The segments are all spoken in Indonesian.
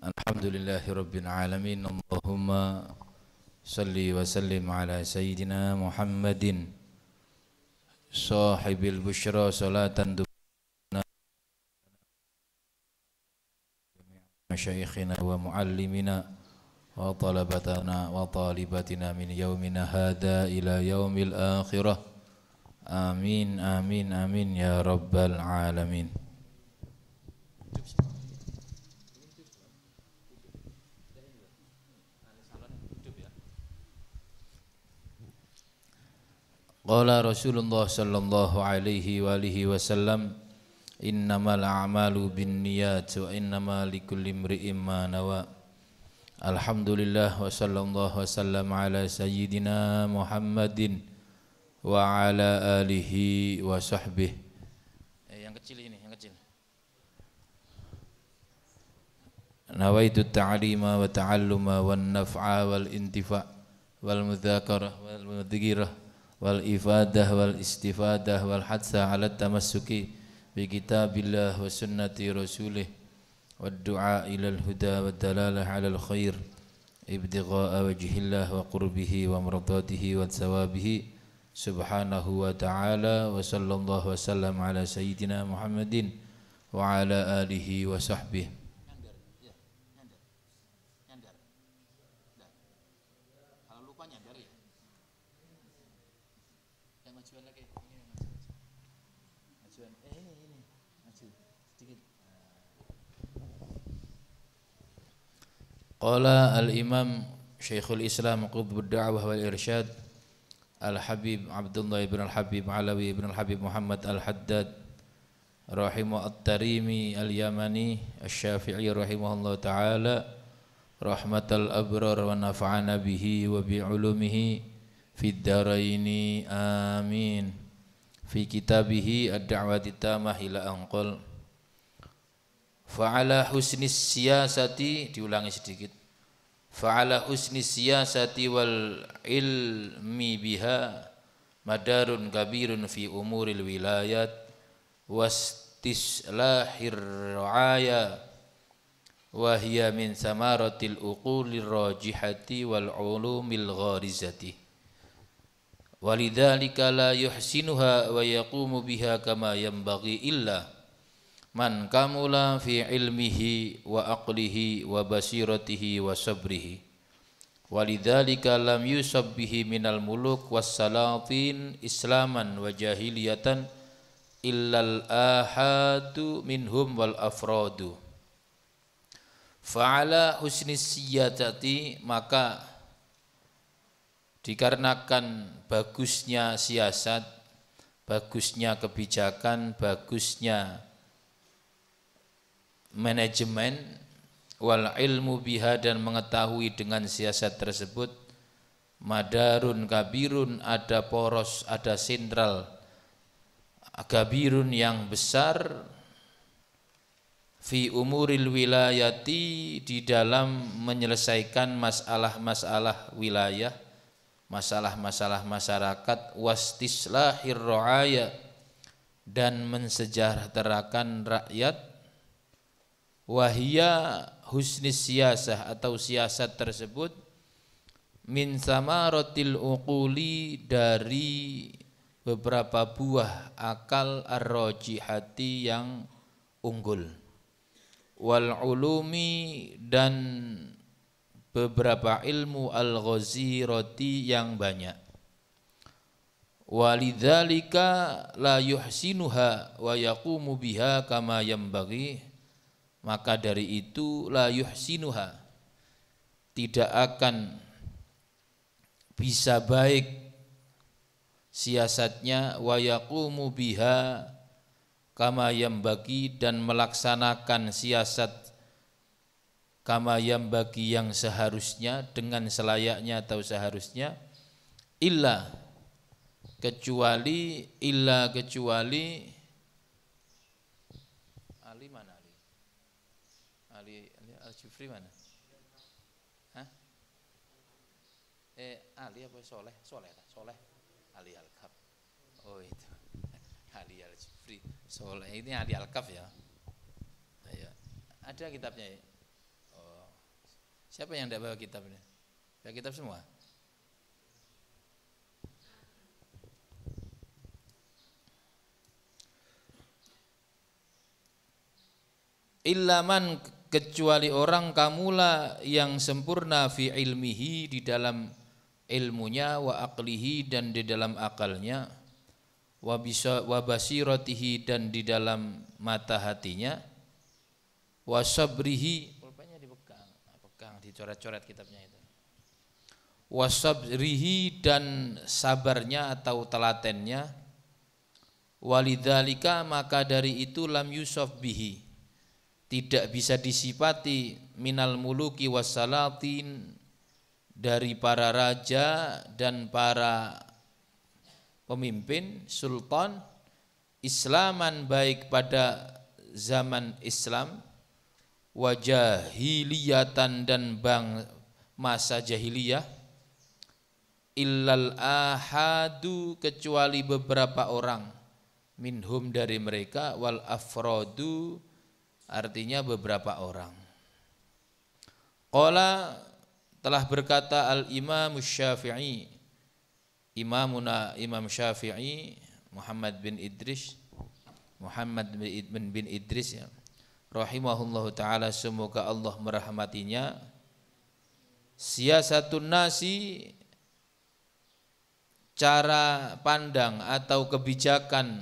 الحمد لله رب العالمين اللهم صل وسلم على سيدنا محمد صاحب البشرى صلاة دبنا مشايخنا ومعلمنا وطلبتنا وطالبتنا من يومنا هذا إلى يوم الآخرة آمين آمين آمين يا رب العالمين Qala Rasulullah sallallahu alaihi wa alihi wasallam innamal a'malu binniyat wa innama likulli imri'in ma nawa. Alhamdulillah wa sallallahu wasallam ala sayyidina Muhammadin wa ala alihi wa sahbihi. Eh, yang kecil ini, yang kecil. Nawaitu ta'lima wa ta'alluma wan naf'a wal intifa' wal mudzakarah wal mudhikirah والإفادة والاستفادة والحث على التمسك بكتاب الله وسنة رسوله والدعاء إلى الهدى والدلالة على الخير ابتغاء وجه الله وقربه ومرضاته وثوابه سبحانه وتعالى وصلى الله وسلم على سيدنا محمد وعلى آله وصحبه قال الإمام شيخ الإسلام قطب الدعوة والإرشاد الحبيب عبد الله بن الحبيب علوي بن الحبيب محمد الحداد رحمه التريمي اليمني الشافعي رحمه الله تعالى رحمة الأبرار ونفعنا به وبعلومه في الدارين آمين في كتابه الدعوة التامة إلى أن قل Fa'ala husni siyasati diulangi sedikit. Fa'ala husni siyasati wal ilmi biha madarun kabirun fi umuril wilayat tislahir ra'aya wa hiya min samaratil uqulir rajihati wal ulumil gharizati walidhalika la yuhsinuha wa yaqumu biha kama yanbaghi illa man kamula fi ilmihi wa aqlihi wa basiratihi wa sabrihi walidhalika lam yusabbihi minal muluk wassalatin islaman wa jahiliyatan illal ahadu minhum wal afradu fa'ala husni siyadati maka dikarenakan bagusnya siasat bagusnya kebijakan bagusnya manajemen wal ilmu biha dan mengetahui dengan siasat tersebut madarun kabirun ada poros ada sentral kabirun yang besar fi umuril wilayati di dalam menyelesaikan masalah-masalah wilayah masalah-masalah masyarakat wastislahir roaya dan mensejahterakan rakyat wahia husnis siasah atau siasat tersebut min sama rotil uquli dari beberapa buah akal arroji hati yang unggul wal ulumi dan beberapa ilmu al roti yang banyak walidzalika la yuhsinuha wa yaqumu biha kama yanbaghi maka dari itu la yuhsinuha tidak akan bisa baik siasatnya wa yaqumu biha kama bagi dan melaksanakan siasat kama bagi yang seharusnya dengan selayaknya atau seharusnya illa kecuali illa kecuali ali mana Ali, Al Jufri mana? Hah? Eh Ali apa Soleh? Soleh lah, Soleh. Ali Al Kaf. Oh itu. Ali Al Jufri. Soleh ini Ali Al Kaf ya. Ayo. Iya. Ada kitabnya ya? Oh. Siapa yang tidak bawa kitabnya? Bawa kitab semua? Illaman kecuali orang kamula yang sempurna fi ilmihi di dalam ilmunya wa aklihi dan di dalam akalnya wa bisa wa basiratihi dan di dalam mata hatinya wa sabrihi pulpennya dipegang ah, pegang dicoret-coret kitabnya itu wa sabrihi dan sabarnya atau telatennya walidzalika maka dari itu lam yusuf bihi tidak bisa disipati minal muluki wasalatin dari para raja dan para pemimpin sultan islaman baik pada zaman Islam wajahiliyatan dan bang masa jahiliyah illal ahadu kecuali beberapa orang minhum dari mereka wal afrodu artinya beberapa orang. Qala telah berkata al-Imam Syafi'i Imamuna Imam Syafi'i Muhammad bin Idris Muhammad bin bin Idris ya. Rahimahullah taala semoga Allah merahmatinya. Siasatun nasi cara pandang atau kebijakan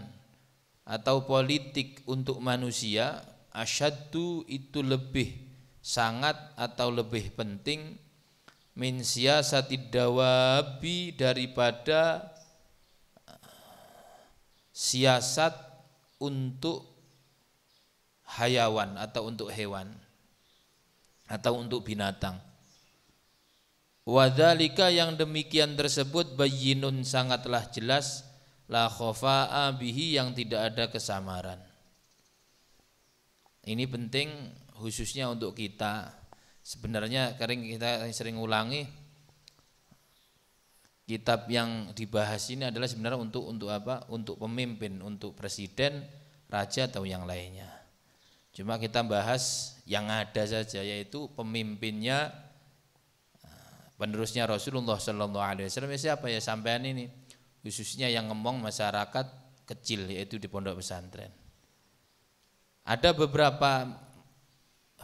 atau politik untuk manusia asyaddu itu lebih sangat atau lebih penting min siyasati dawabi daripada eh, siasat untuk hayawan atau untuk hewan atau untuk binatang. Wadhalika yang demikian tersebut bayinun sangatlah jelas la khofa'a bihi yang tidak ada kesamaran. Ini penting khususnya untuk kita. Sebenarnya kering kita sering ulangi kitab yang dibahas ini adalah sebenarnya untuk untuk apa? Untuk pemimpin, untuk presiden, raja atau yang lainnya. Cuma kita bahas yang ada saja yaitu pemimpinnya penerusnya Rasulullah Shallallahu Alaihi Wasallam ya, siapa ya sampean ini khususnya yang ngomong masyarakat kecil yaitu di pondok pesantren. Ada beberapa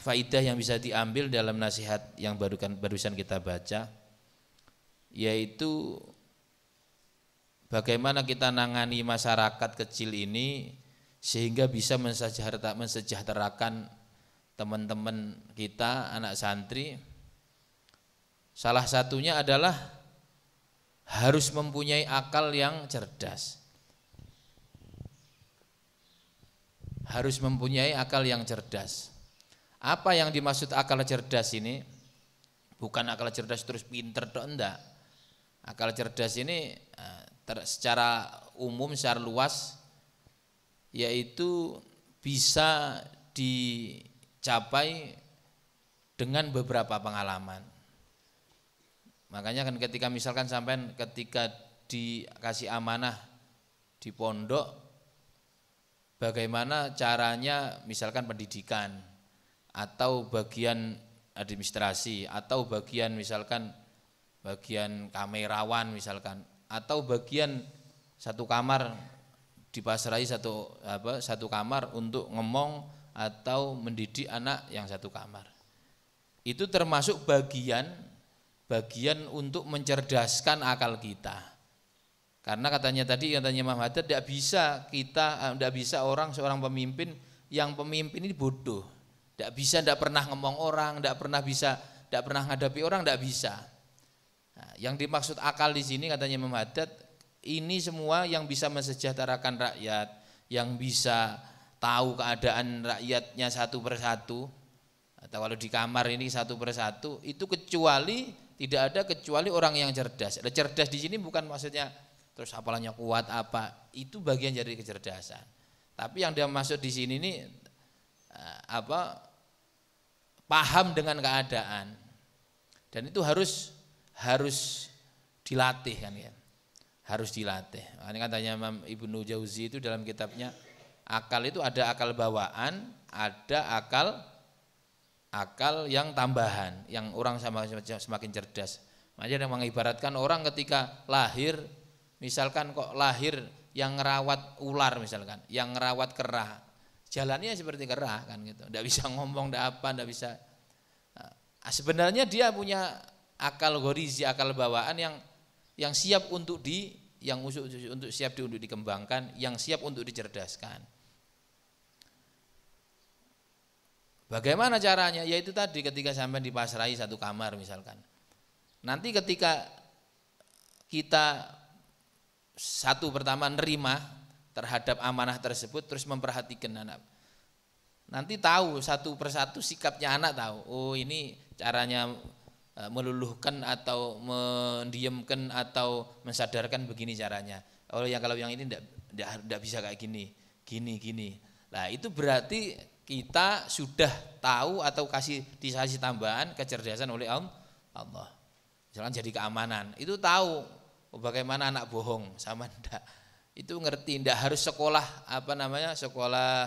faidah yang bisa diambil dalam nasihat yang barukan barusan kita baca yaitu bagaimana kita nangani masyarakat kecil ini sehingga bisa mensejahterakan teman-teman kita anak santri salah satunya adalah harus mempunyai akal yang cerdas harus mempunyai akal yang cerdas. Apa yang dimaksud akal cerdas ini? Bukan akal cerdas terus pinter toh enggak. Akal cerdas ini eh, ter, secara umum secara luas yaitu bisa dicapai dengan beberapa pengalaman. Makanya kan ketika misalkan sampai ketika dikasih amanah di pondok bagaimana caranya misalkan pendidikan atau bagian administrasi atau bagian misalkan bagian kamerawan misalkan atau bagian satu kamar dipasrahi satu apa satu kamar untuk ngomong atau mendidik anak yang satu kamar. Itu termasuk bagian bagian untuk mencerdaskan akal kita. Karena katanya tadi katanya Imam Haddad tidak bisa kita eh, tidak bisa orang seorang pemimpin yang pemimpin ini bodoh. Tidak bisa tidak pernah ngomong orang, tidak pernah bisa tidak pernah menghadapi orang tidak bisa. Nah, yang dimaksud akal di sini katanya Imam Haddad ini semua yang bisa mensejahterakan rakyat, yang bisa tahu keadaan rakyatnya satu persatu atau kalau di kamar ini satu persatu itu kecuali tidak ada kecuali orang yang cerdas. Ada cerdas di sini bukan maksudnya terus apalanya kuat apa itu bagian dari kecerdasan tapi yang dia masuk di sini ini eh, apa paham dengan keadaan dan itu harus harus dilatih kan ya harus dilatih ini katanya Imam Ibnu Jauzi itu dalam kitabnya akal itu ada akal bawaan ada akal akal yang tambahan yang orang sama semakin cerdas makanya yang mengibaratkan orang ketika lahir Misalkan kok lahir yang ngerawat ular misalkan, yang ngerawat kerah. Jalannya seperti kerah kan gitu. Tidak bisa ngomong, tidak apa, tidak bisa. Nah, ah, sebenarnya dia punya akal gorizi, akal bawaan yang yang siap untuk di yang usuk, untuk siap di, untuk dikembangkan, yang siap untuk dicerdaskan. Bagaimana caranya? Yaitu tadi ketika sampai di dipasrai satu kamar misalkan. Nanti ketika kita satu pertama nerima terhadap amanah tersebut terus memperhatikan anak. Nanti tahu satu persatu sikapnya anak tahu. Oh ini caranya e, meluluhkan atau mendiamkan atau mensadarkan begini caranya. Oh yang kalau yang ini tidak tidak bisa kayak gini, gini gini. lah itu berarti kita sudah tahu atau kasih disasi tambahan kecerdasan oleh Allah. Misalkan jadi keamanan itu tahu oh bagaimana anak bohong sama ndak itu ngerti ndak harus sekolah apa namanya sekolah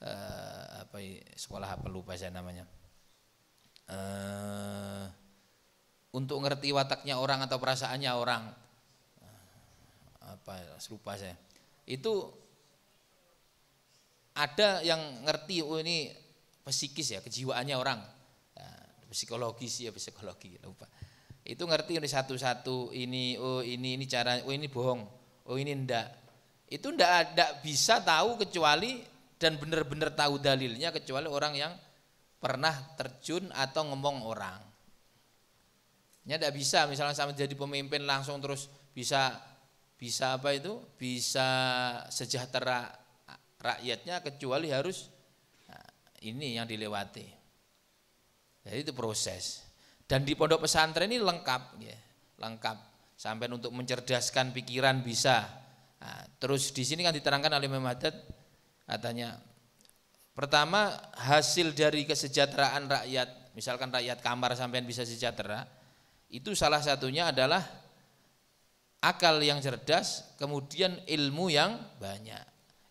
eh, apa sekolah apa lupa saya namanya eh, untuk ngerti wataknya orang atau perasaannya orang eh, apa serupa saya itu ada yang ngerti oh ini psikis ya kejiwaannya orang nah, psikologis ya psikologi lupa itu ngerti ini satu-satu, ini oh ini ini cara, oh ini bohong, oh ini ndak. Itu ndak ada bisa tahu kecuali dan benar-benar tahu dalilnya kecuali orang yang pernah terjun atau ngomong orang. ini ya, ndak bisa misalnya sama jadi pemimpin langsung terus bisa bisa apa itu? Bisa sejahtera rakyatnya kecuali harus nah, ini yang dilewati. Jadi itu proses. Dan di pondok pesantren ini lengkap, ya, lengkap. Sampai untuk mencerdaskan pikiran bisa. Nah, terus di sini kan diterangkan oleh Muhammad katanya, pertama hasil dari kesejahteraan rakyat, misalkan rakyat kamar sampai bisa sejahtera, itu salah satunya adalah akal yang cerdas, kemudian ilmu yang banyak.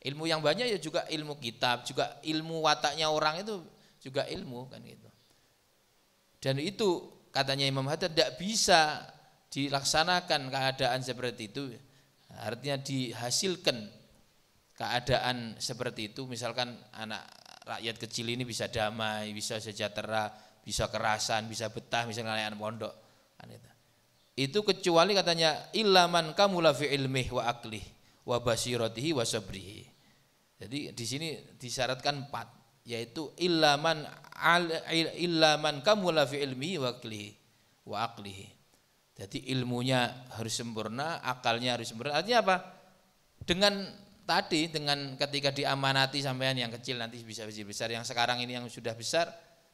Ilmu yang banyak ya juga ilmu kitab, juga ilmu wataknya orang itu juga ilmu kan gitu. Dan itu katanya Imam Haddad tidak bisa dilaksanakan keadaan seperti itu. Artinya dihasilkan keadaan seperti itu. Misalkan anak rakyat kecil ini bisa damai, bisa sejahtera, bisa kerasan, bisa betah misalnya anak pondok. Kan itu kecuali katanya ilaman kamu lafi ilmih wa aklih wa basirotihi wa sabrihi. Jadi di sini disyaratkan empat yaitu illaman illaman kamula fi ilmi wa wa aklihi. Jadi ilmunya harus sempurna, akalnya harus sempurna. Artinya apa? Dengan tadi dengan ketika diamanati sampean yang kecil nanti bisa besar, yang sekarang ini yang sudah besar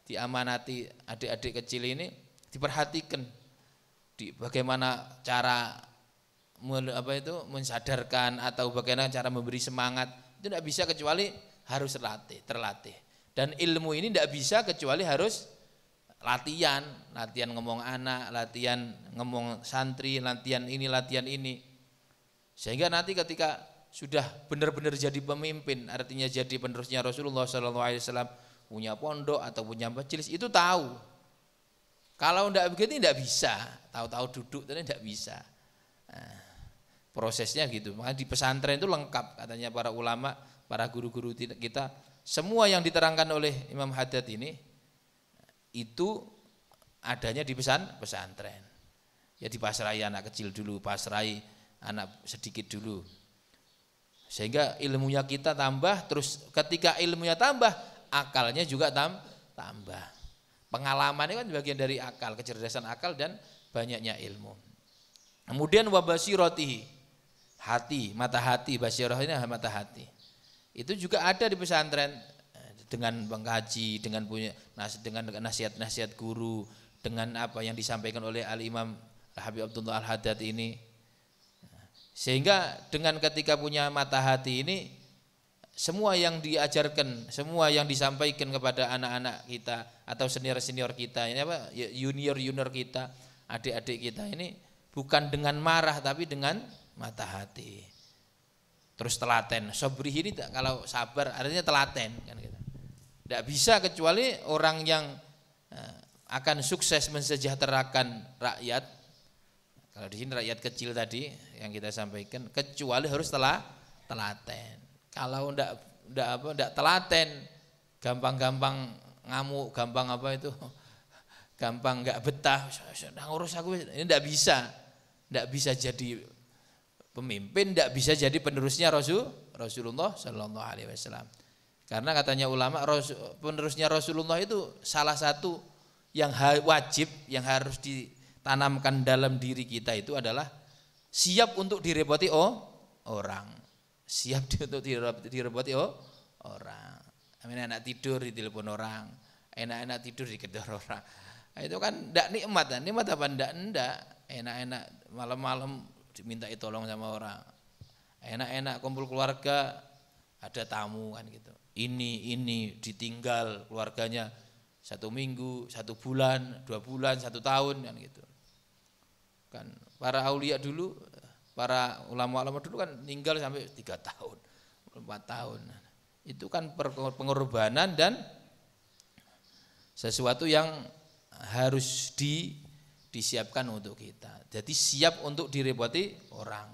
diamanati adik-adik kecil ini diperhatikan di bagaimana cara apa itu mensadarkan atau bagaimana cara memberi semangat itu tidak bisa kecuali harus terlatih terlatih dan ilmu ini tidak bisa kecuali harus latihan, latihan ngomong anak, latihan ngomong santri, latihan ini, latihan ini. Sehingga nanti ketika sudah benar-benar jadi pemimpin, artinya jadi penerusnya Rasulullah SAW, punya pondok atau punya majelis, itu tahu. Kalau tidak begitu tidak bisa, tahu-tahu duduk tapi tidak bisa. Nah, prosesnya gitu, makanya di pesantren itu lengkap katanya para ulama, para guru-guru kita semua yang diterangkan oleh Imam Haddad ini itu adanya di pesan pesantren. Ya di pasrai anak kecil dulu, pasrai anak sedikit dulu. Sehingga ilmunya kita tambah, terus ketika ilmunya tambah, akalnya juga tam tambah. Pengalaman itu kan bagian dari akal, kecerdasan akal dan banyaknya ilmu. Kemudian wabasi rotihi, hati, mata hati, basirah ini mata hati. Itu juga ada di pesantren eh, dengan mengkaji dengan punya dengan nasihat-nasihat guru, dengan apa yang disampaikan oleh Al Imam Habib Abdullah Al Haddad ini. Sehingga dengan ketika punya mata hati ini semua yang diajarkan, semua yang disampaikan kepada anak-anak kita atau senior-senior kita, ini apa ya, junior-junior kita, adik-adik kita ini bukan dengan marah tapi dengan mata hati terus telaten. Sobri ini kalau sabar artinya telaten kan kita. Gitu. Tidak bisa kecuali orang yang eh, akan sukses mensejahterakan rakyat. Kalau di sini rakyat kecil tadi yang kita sampaikan, kecuali harus telah telaten. Kalau ndak ndak apa ndak telaten, gampang-gampang ngamuk, gampang apa itu, gampang nggak betah, ngurus aku ini ndak bisa, ndak bisa jadi pemimpin tidak bisa jadi penerusnya Rasul Rasulullah Shallallahu Alaihi Wasallam. Karena katanya ulama penerusnya Rasulullah itu salah satu yang wajib yang harus ditanamkan dalam diri kita itu adalah siap untuk direpoti oh orang, siap untuk direpoti oh orang. Amin enak tidur di telepon orang, enak-enak tidur di kedor orang. Nah, itu kan tidak nikmat, nah, nikmat apa ndak ndak enak-enak malam-malam diminta tolong sama orang. Enak-enak kumpul keluarga, ada tamu kan gitu. Ini, ini ditinggal keluarganya satu minggu, satu bulan, dua bulan, satu tahun kan gitu. Kan para aulia dulu, para ulama-ulama dulu kan tinggal sampai tiga tahun, empat tahun. Itu kan pengorbanan dan sesuatu yang harus di disiapkan untuk kita. Jadi siap untuk direpoti orang.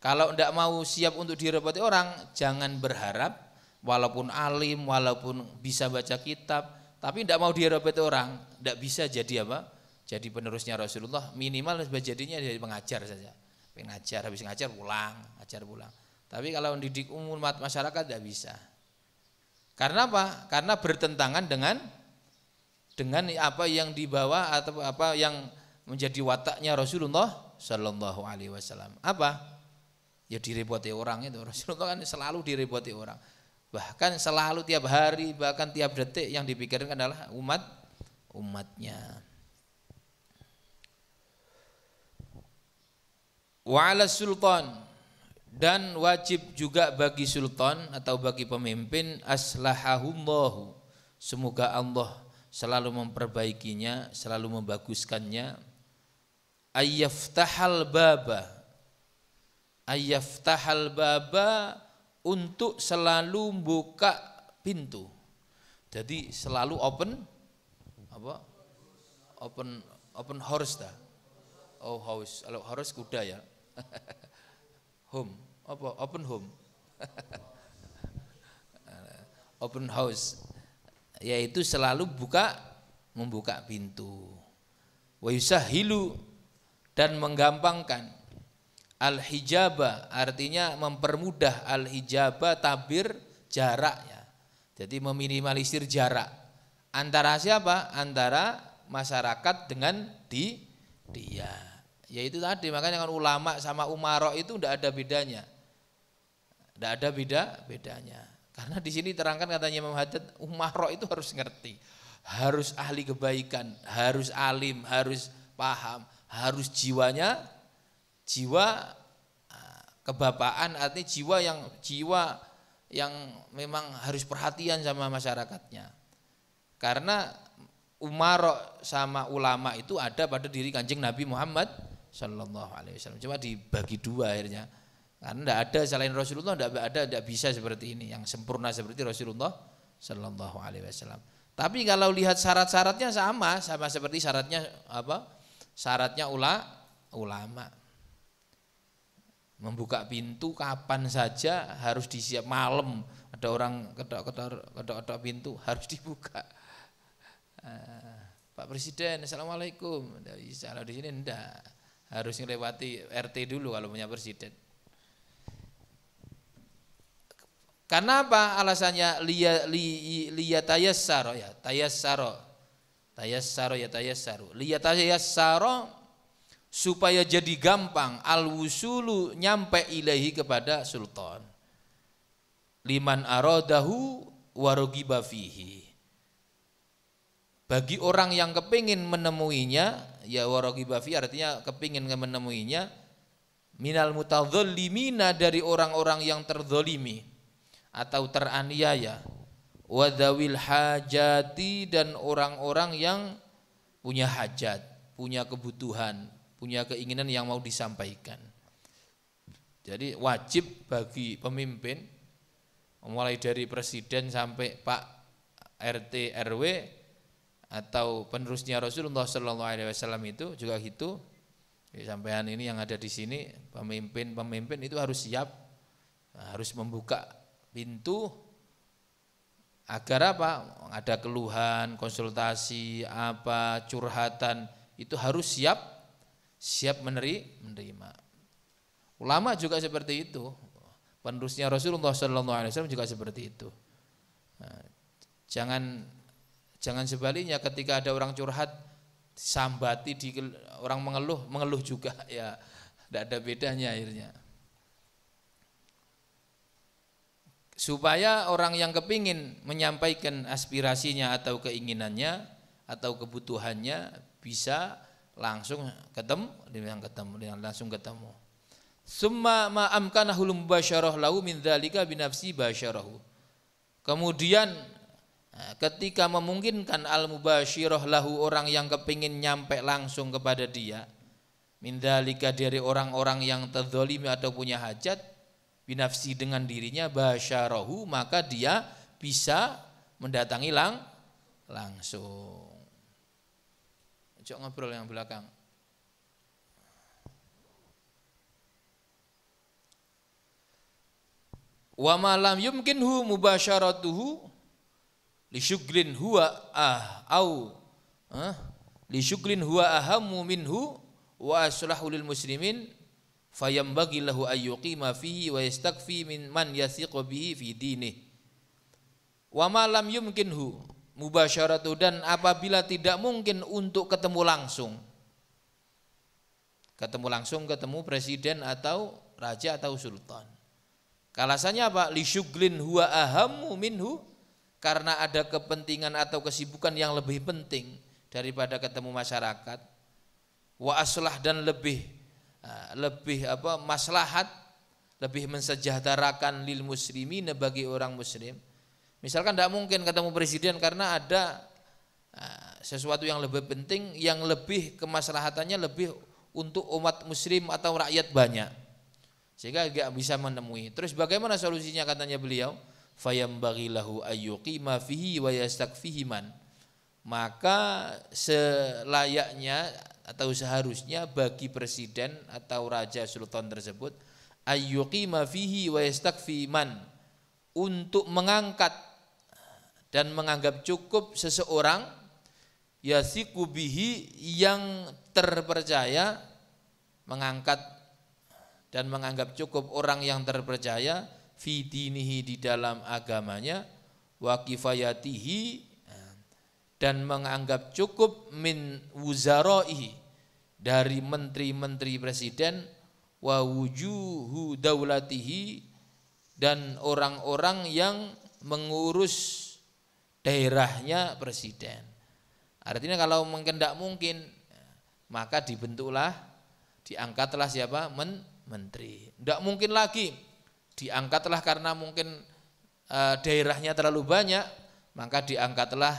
Kalau tidak mau siap untuk direpoti orang, jangan berharap walaupun alim, walaupun bisa baca kitab, tapi tidak mau direpoti orang, tidak bisa jadi apa? Jadi penerusnya Rasulullah minimal jadinya jadi pengajar saja. Pengajar habis ngajar pulang, ngajar pulang. Tapi kalau mendidik umum masyarakat tidak bisa. Karena apa? Karena bertentangan dengan dengan apa yang dibawa atau apa yang menjadi wataknya Rasulullah Shallallahu Alaihi Wasallam. Apa? Ya direpoti orang itu Rasulullah kan selalu direpoti orang. Bahkan selalu tiap hari bahkan tiap detik yang dipikirkan adalah umat umatnya. Wa'ala sultan dan wajib juga bagi sultan atau bagi pemimpin aslahahumullahu semoga Allah selalu memperbaikinya, selalu membaguskannya. Ayyaftahal baba. tahal baba untuk selalu buka pintu. Jadi selalu open apa? Open open horse dah. Oh house, kalau horse kuda ya. home, apa open home. open house yaitu selalu buka membuka pintu wa yusahilu dan menggampangkan al hijaba artinya mempermudah al hijaba tabir jaraknya jadi meminimalisir jarak antara siapa antara masyarakat dengan di dia yaitu tadi makanya kan ulama sama umarok itu tidak ada bedanya tidak ada beda bedanya karena di sini terangkan katanya Imam Haddad, umahro itu harus ngerti, harus ahli kebaikan, harus alim, harus paham, harus jiwanya jiwa ah, kebapaan artinya jiwa yang jiwa yang memang harus perhatian sama masyarakatnya. Karena umarok sama ulama itu ada pada diri Kanjeng Nabi Muhammad Shallallahu alaihi wasallam. Cuma dibagi dua akhirnya karena tidak ada selain Rasulullah, tidak ada, tidak bisa seperti ini. Yang sempurna seperti Rasulullah Shallallahu Alaihi Wasallam. Tapi kalau lihat syarat-syaratnya sama, sama seperti syaratnya apa? Syaratnya ula, ulama. Membuka pintu kapan saja harus disiap malam. Ada orang ketok-ketok ketok-ketok pintu harus dibuka. Ah, Pak Presiden, assalamualaikum. Kalau di sini enggak harus melewati RT dulu kalau punya presiden. Karena apa alasannya liya li, liya tayassaro ya tayassaro tayassaro ya tayassaru liya tayassaro supaya jadi gampang al wusulu nyampe ilahi kepada sultan liman arodahu warogiba fihi bagi orang yang kepingin menemuinya ya warogiba fihi artinya kepingin menemuinya minal mutadzallimina dari orang-orang yang terdolimi atau teraniaya wadawil hajati dan orang-orang yang punya hajat, punya kebutuhan, punya keinginan yang mau disampaikan. Jadi wajib bagi pemimpin mulai dari presiden sampai Pak RT RW atau penerusnya Rasulullah Shallallahu Alaihi Wasallam itu juga gitu sampaian ini yang ada di sini pemimpin-pemimpin itu harus siap harus membuka pintu agar apa? Ada keluhan, konsultasi, apa, curhatan, itu harus siap siap meneri menerima. Ulama juga seperti itu. Penerusnya Rasulullah Shallallahu alaihi wasallam juga seperti itu. Nah, jangan jangan sebaliknya ketika ada orang curhat sambati di orang mengeluh mengeluh juga ya tidak ada bedanya akhirnya supaya orang yang kepingin menyampaikan aspirasinya atau keinginannya atau kebutuhannya bisa langsung ketemu dengan ketemu dengan langsung ketemu summa ma'amkana hulum basyarah lahu min dzalika binafsi basyarahu kemudian eh, ketika memungkinkan al mubasyirah lahu orang yang kepingin nyampe langsung kepada dia min dzalika dari orang-orang yang terzalimi atau punya hajat binafsi dengan dirinya basyarahu maka dia bisa mendatangi lang langsung. Cok ngobrol yang belakang. Wa malam yumkinhu mubasyaratuhu li syuglin huwa ah au eh, li syuglin huwa ahammu minhu wa aslahu lil muslimin fayambagi lahu ayyuqima fihi wa yastakfi min man yasiqu bihi fi dinih wa ma lam yumkinhu mubasyaratu dan apabila tidak mungkin untuk ketemu langsung ketemu langsung ketemu presiden atau raja atau sultan kalasannya apa Lishuglin huwa ahamu minhu karena ada kepentingan atau kesibukan yang lebih penting daripada ketemu masyarakat wa aslah dan lebih Eh, lebih apa maslahat lebih mensejahterakan lil muslimin bagi orang muslim. Misalkan tidak mungkin ketemu presiden karena ada eh, sesuatu yang lebih penting yang lebih kemaslahatannya lebih untuk umat muslim atau rakyat banyak. Sehingga tidak bisa menemui. Terus bagaimana solusinya katanya beliau? Fayambaghi lahu fihi wa yastakfihiman Maka selayaknya atau seharusnya bagi presiden atau raja sultan tersebut ayyuqima fihi wa yastakfi man untuk mengangkat dan menganggap cukup seseorang yasiku bihi yang terpercaya mengangkat dan menganggap cukup orang yang terpercaya fi dinihi di dalam agamanya wa kifayatihi dan menganggap cukup min wuzaraihi dari menteri-menteri presiden wa wujuhu daulatihi dan orang-orang yang mengurus daerahnya presiden. Artinya kalau mungkin tidak mungkin maka dibentuklah diangkatlah siapa Men menteri. Tidak mungkin lagi diangkatlah karena mungkin e, daerahnya terlalu banyak maka diangkatlah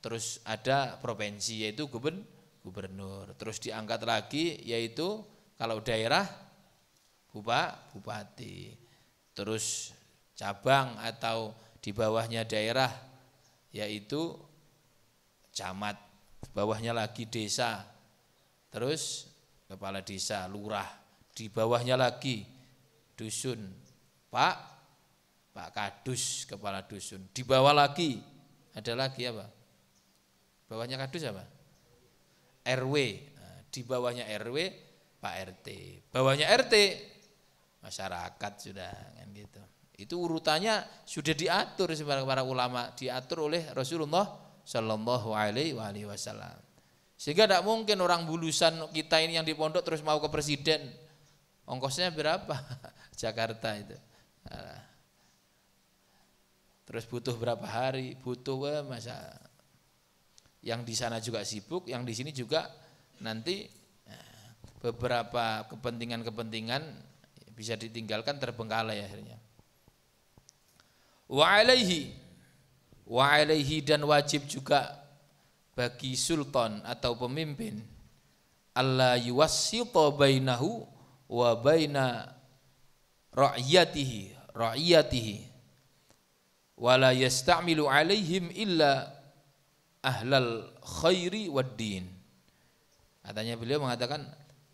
terus ada provinsi yaitu gubernur gubernur. Terus diangkat lagi yaitu kalau daerah bupak bupati. Terus cabang atau di bawahnya daerah yaitu camat, bawahnya lagi desa. Terus kepala desa, lurah, di bawahnya lagi dusun, Pak, Pak Kadus kepala dusun. Di bawah lagi ada lagi apa? Bawahnya Kadus apa? RW, nah, di bawahnya RW Pak RT, bawahnya RT masyarakat sudah kan gitu. Itu urutannya sudah diatur sebagai para ulama, diatur oleh Rasulullah Shallallahu Alaihi Wasallam. Sehingga tidak mungkin orang bulusan kita ini yang di pondok terus mau ke presiden. Ongkosnya berapa? Jakarta itu. Terus butuh berapa hari? Butuh masa yang di sana juga sibuk, yang di sini juga nanti eh, beberapa kepentingan-kepentingan bisa ditinggalkan terbengkalai akhirnya. Wa alaihi wa alaihi dan wajib juga bagi sultan atau pemimpin Allah yuwassita bainahu wa baina ra'yatihi ra'yatihi wala yastamilu alaihim illa ahlal khairi waddin Katanya beliau mengatakan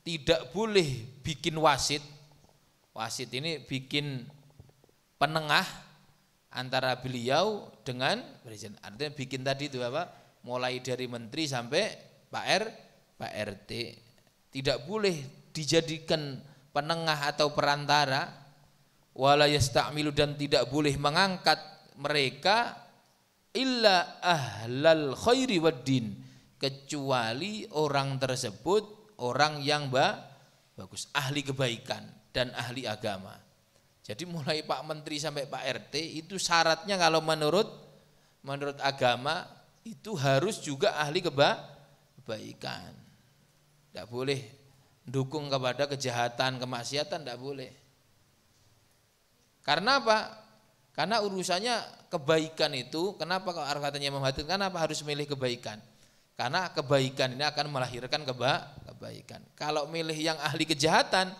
tidak boleh bikin wasit. Wasit ini bikin penengah antara beliau dengan presiden. Artinya bikin tadi itu apa? Mulai dari menteri sampai Pak R, Pak RT. Tidak boleh dijadikan penengah atau perantara wala yastamilu dan tidak boleh mengangkat mereka illa ahlal khairi waddin kecuali orang tersebut orang yang ba, bagus ahli kebaikan dan ahli agama. Jadi mulai Pak Menteri sampai Pak RT itu syaratnya kalau menurut menurut agama itu harus juga ahli keba, kebaikan. Tidak boleh dukung kepada kejahatan, kemaksiatan tidak boleh. Karena apa? Karena urusannya kebaikan itu, kenapa kalau katanya Imam Hatib, kenapa harus milih kebaikan? Karena kebaikan ini akan melahirkan keba kebaikan. Kalau milih yang ahli kejahatan,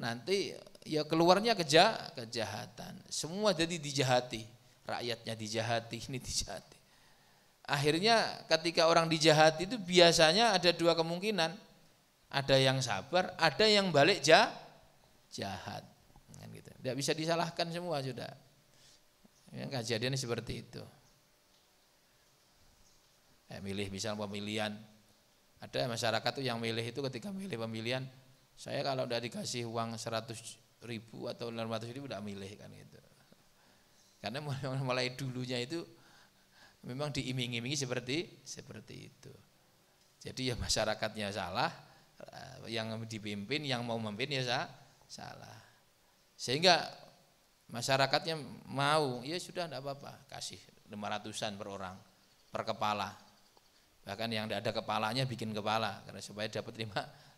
nanti ya keluarnya keja kejahatan. Semua jadi dijahati, rakyatnya dijahati, ini dijahati. Akhirnya ketika orang dijahati itu biasanya ada dua kemungkinan. Ada yang sabar, ada yang balik jah jahat. Kan gitu. Tidak bisa disalahkan semua sudah Ya, kejadiannya seperti itu. Ya, milih misal pemilihan, ada masyarakat tuh yang milih itu ketika milih pemilihan, saya kalau udah dikasih uang 100 ribu atau ratus ribu udah milih kan gitu. Karena mulai, mulai dulunya itu memang diiming-imingi seperti seperti itu. Jadi ya masyarakatnya salah, eh, yang dipimpin, yang mau memimpin ya salah. Sehingga masyarakatnya mau ya sudah tidak apa-apa kasih 500an per orang per kepala bahkan yang tidak ada kepalanya bikin kepala karena supaya dapat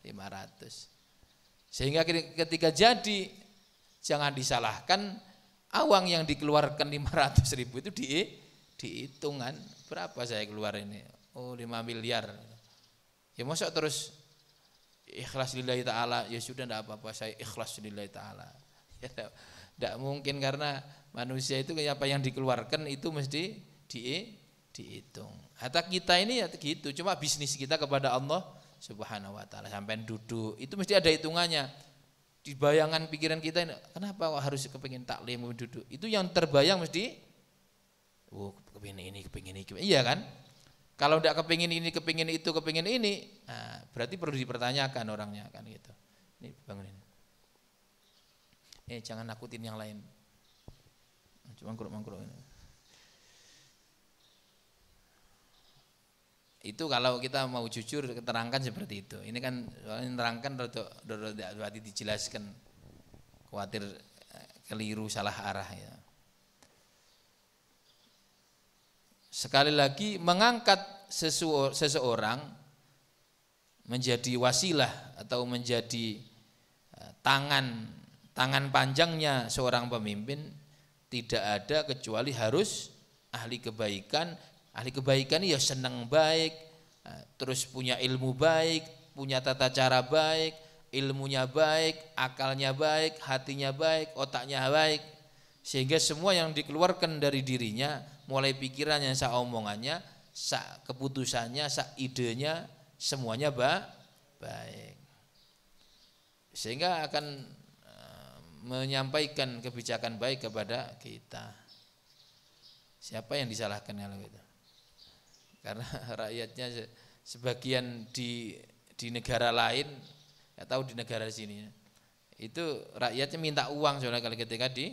5 500 sehingga ketika jadi jangan disalahkan awang yang dikeluarkan 500 ribu itu di dihitungan berapa saya keluar ini oh 5 miliar ya masuk terus ikhlas lillahi ta'ala ya sudah tidak apa-apa saya ikhlas lillahi ta'ala ya, tidak mungkin karena manusia itu apa yang dikeluarkan itu mesti di, dihitung. kata kita ini ya gitu, cuma bisnis kita kepada Allah Subhanahu wa taala sampai duduk itu mesti ada hitungannya. Di bayangan pikiran kita ini kenapa harus kepengin taklim duduk? Itu yang terbayang mesti oh kepengin ini, kepengin ini, kepingin. iya kan? Kalau tidak kepingin ini, kepingin itu, kepingin ini, nah, berarti perlu dipertanyakan orangnya kan gitu. Ini bangunin eh jangan nakutin yang lain nah, cuma mangkruk-mangkruk itu kalau kita mau jujur terangkan seperti itu ini kan soalnya terangkan berarti dijelaskan khawatir eh, keliru salah arah ya sekali lagi mengangkat seseorang menjadi wasilah atau menjadi eh, tangan Tangan panjangnya seorang pemimpin tidak ada kecuali harus ahli kebaikan. Ahli kebaikan ya senang baik, eh, terus punya ilmu baik, punya tata cara baik, ilmunya baik, akalnya baik, hatinya baik, otaknya baik. Sehingga semua yang dikeluarkan dari dirinya, mulai pikirannya, sa omongannya, sa keputusannya, sa idenya, semuanya ba baik. Sehingga akan menyampaikan kebijakan baik kepada kita. Siapa yang disalahkan kalau itu? Karena rakyatnya sebagian di di negara lain, nggak tahu di negara sini ya. itu rakyatnya minta uang soalnya kalau ketika di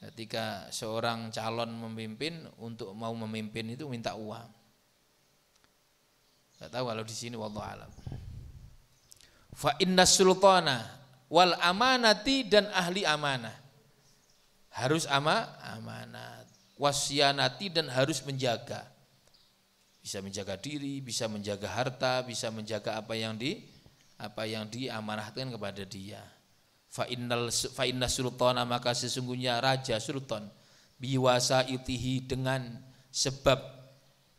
ketika seorang calon memimpin untuk mau memimpin itu minta uang. Nggak tahu kalau di sini wallahu alam. Fa inna sultana wal amanati dan ahli amanah. Harus ama amanat, wasianati dan harus menjaga. Bisa menjaga diri, bisa menjaga harta, bisa menjaga apa yang di apa yang diamanahkan kepada dia. Fa innal fa inna sultana maka sesungguhnya raja sultan biwasa itihi dengan sebab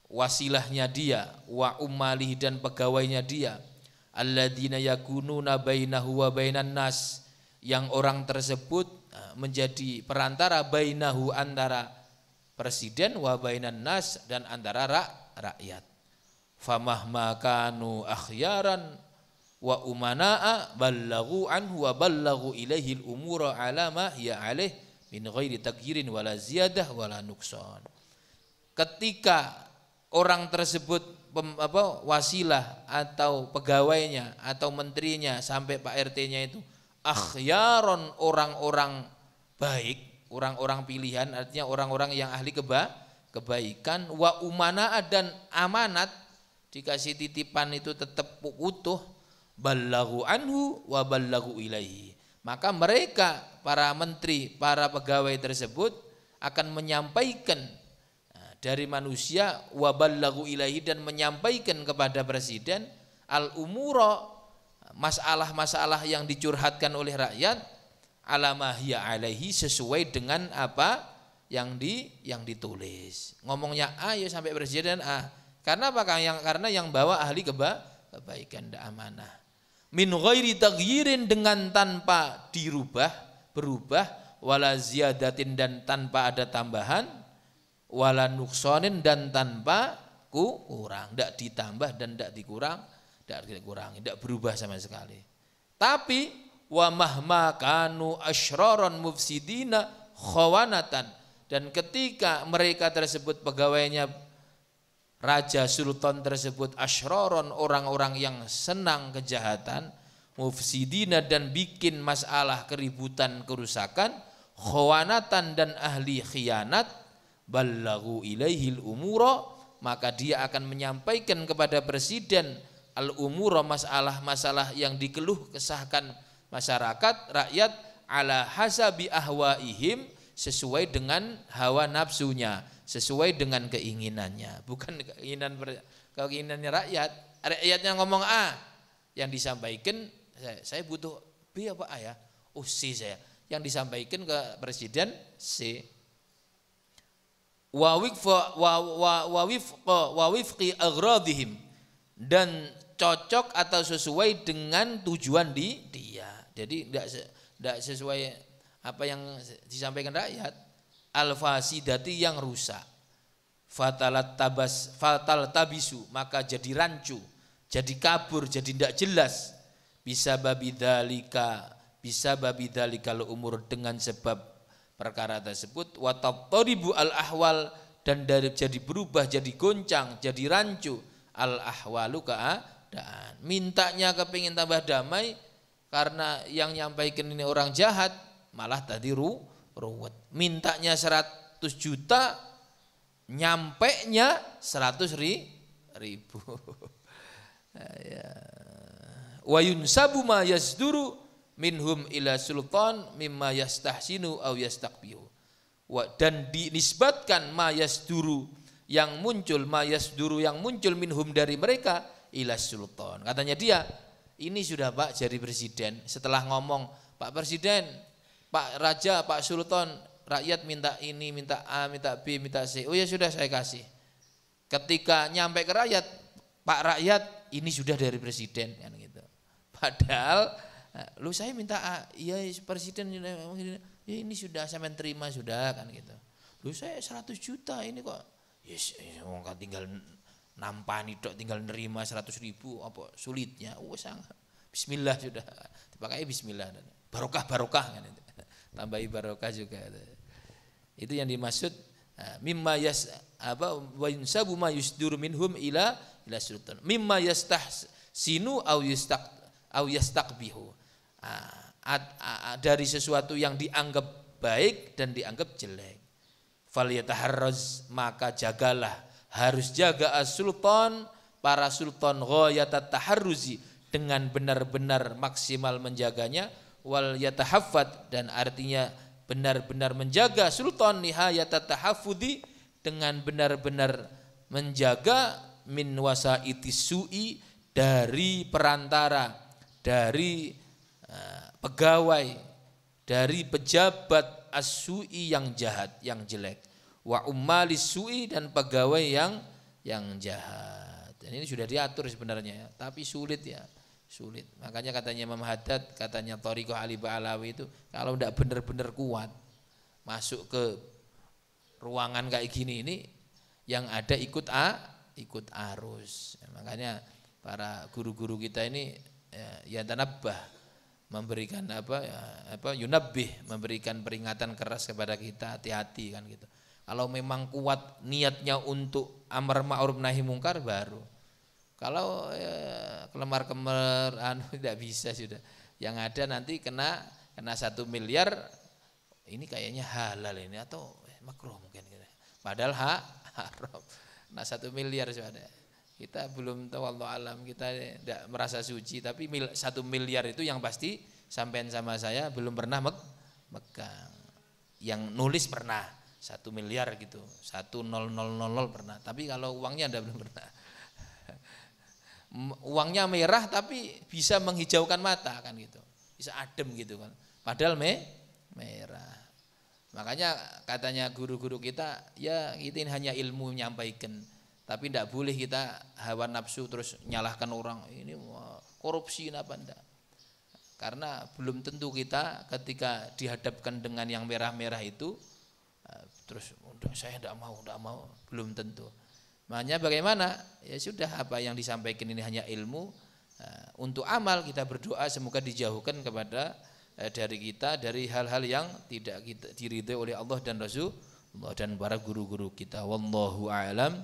wasilahnya dia wa umalihi dan pegawainya dia alladzina yakununa bainahu wa bainan nas yang orang tersebut eh, menjadi perantara bainahu antara presiden wa bainan nas dan antara rak, rakyat famahma kanu akhyaran wa umanaa ballagu anhu wa ballagu ilaihi umura ala ma hiya alaih min ghairi takyirin wala ziyadah wala nuksan ketika orang tersebut pem, apa, wasilah atau pegawainya atau menterinya sampai Pak RT-nya itu akhyaron orang-orang baik, orang-orang pilihan artinya orang-orang yang ahli keba, kebaikan wa umana dan amanat dikasih titipan itu tetap utuh ballahu anhu wa ballahu ilaihi. Maka mereka para menteri, para pegawai tersebut akan menyampaikan dari manusia waballagu ilahi dan menyampaikan kepada presiden al umuro masalah-masalah yang dicurhatkan oleh rakyat alamahia alaihi sesuai dengan apa yang di yang ditulis ngomongnya A ya sampai presiden A karena apa yang karena yang bawa ahli keba kebaikan dan amanah min ghairi taghyirin dengan tanpa dirubah berubah wala ziyadatin dan tanpa ada tambahan wala nuksonin dan tanpa ku kurang, tidak ditambah dan tidak dikurang, tidak dikurangi, tidak berubah sama sekali. Tapi wa mahma kanu asyroron mufsidina khawanatan dan ketika mereka tersebut pegawainya raja sultan tersebut asyroron orang-orang yang senang kejahatan mufsidina dan bikin masalah keributan kerusakan khawanatan dan ahli khianat balaghu ilaihil umura maka dia akan menyampaikan kepada presiden al umura masalah-masalah yang dikeluh kesahkan masyarakat rakyat ala hasabi ihim sesuai dengan hawa nafsunya sesuai dengan keinginannya bukan keinginan keinginannya rakyat rakyatnya ngomong A yang disampaikan saya, saya butuh B apa A ya oh C saya yang disampaikan ke presiden C wa dan cocok atau sesuai dengan tujuan di dia. Jadi tidak sesuai apa yang disampaikan rakyat. Al-fasidati yang rusak. Fatalat tabas fatal tabisu maka jadi rancu, jadi kabur, jadi tidak jelas. Bisa babi dalika, bisa babi dalika umur dengan sebab perkara tersebut toribu al ahwal dan dari jadi berubah jadi goncang jadi rancu al ahwalu keadaan mintanya kepingin tambah damai karena yang nyampaikan ini orang jahat malah tadi ru ruwet mintanya seratus juta nyampe nya seratus ri, ribu ya. wayun sabu ma yasduru minhum ila sultan mimma yastahsinu au yastakbihu dan dinisbatkan duru yang muncul duru yang muncul minhum dari mereka ila sultan katanya dia ini sudah Pak jadi presiden setelah ngomong Pak presiden Pak raja Pak sultan rakyat minta ini minta A minta B minta C oh ya sudah saya kasih ketika nyampe ke rakyat Pak rakyat ini sudah dari presiden kan gitu padahal Eh, lu saya minta A, ah, ya iya, presiden ya ini sudah saya terima sudah kan gitu. Lu saya 100 juta ini kok yes, iya, iya, wong yes, tinggal nampani dok tinggal nerima 100 ribu apa sulitnya oh ah, sangat bismillah sudah dipakai bismillah barokah barokah kan itu tambahi barokah juga itu yang dimaksud eh, mimma yas apa wa yunsabu ma yusdur minhum ila ila sultan mimma sinu au yastak au yastakbihu dari sesuatu yang dianggap baik dan dianggap jelek. Falyataharraz maka jagalah harus jaga as-sultan para sultan ghayata taharruzi dengan benar-benar maksimal menjaganya wal yatahaffat dan artinya benar-benar menjaga sultan nihayata tahaffudi dengan benar-benar menjaga min wasaiti su'i dari perantara dari Eh, pegawai dari pejabat asui yang jahat, yang jelek. Wa sui dan pegawai yang yang jahat. Dan ini sudah diatur sebenarnya, ya. tapi sulit ya sulit. Makanya katanya Imam Haddad, katanya Toriko Ali Ba'alawi itu kalau tidak benar-benar kuat masuk ke ruangan kayak gini ini yang ada ikut a ikut arus. makanya para guru-guru kita ini ya, ya tanabah memberikan apa ya, apa yunabih memberikan peringatan keras kepada kita hati-hati kan gitu. Kalau memang kuat niatnya untuk amar ma'ruf nahi mungkar baru. Kalau ya, kelemar-kemer anu tidak bisa sudah. Yang ada nanti kena kena satu miliar ini kayaknya halal ini atau eh, makruh mungkin. Gitu. Padahal hak haram. Nah satu miliar sudah. Kita belum tahu Allah alam, kita tidak merasa suci, tapi mil, satu miliar itu yang pasti sampean sama saya belum pernah me megang. Yang nulis pernah, satu miliar gitu, satu nol nol nol nol pernah. Tapi kalau uangnya anda belum pernah. Uangnya merah tapi bisa menghijaukan mata kan gitu, bisa adem gitu kan. Padahal me merah. Makanya katanya guru-guru kita, ya ini hanya ilmu menyampaikan tapi tidak boleh kita hawa nafsu terus nyalahkan orang ini korupsi apa enggak. Karena belum tentu kita ketika dihadapkan dengan yang merah-merah itu eh, terus udah saya tidak mau, tidak mau, belum tentu. Makanya bagaimana? Ya sudah apa yang disampaikan ini hanya ilmu. Eh, untuk amal kita berdoa semoga dijauhkan kepada eh, dari kita dari hal-hal yang tidak kita diridhoi oleh Allah dan Rasul dan para guru-guru kita. Wallahu a'lam.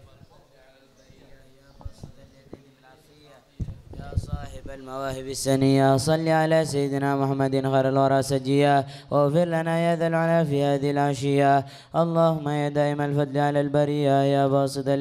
المواهب السنية صل على سيدنا محمد خير الورى سجيا واغفر لنا يا ذا العلا في هذه العشية اللهم يا دائم الفضل على البرية يا باسط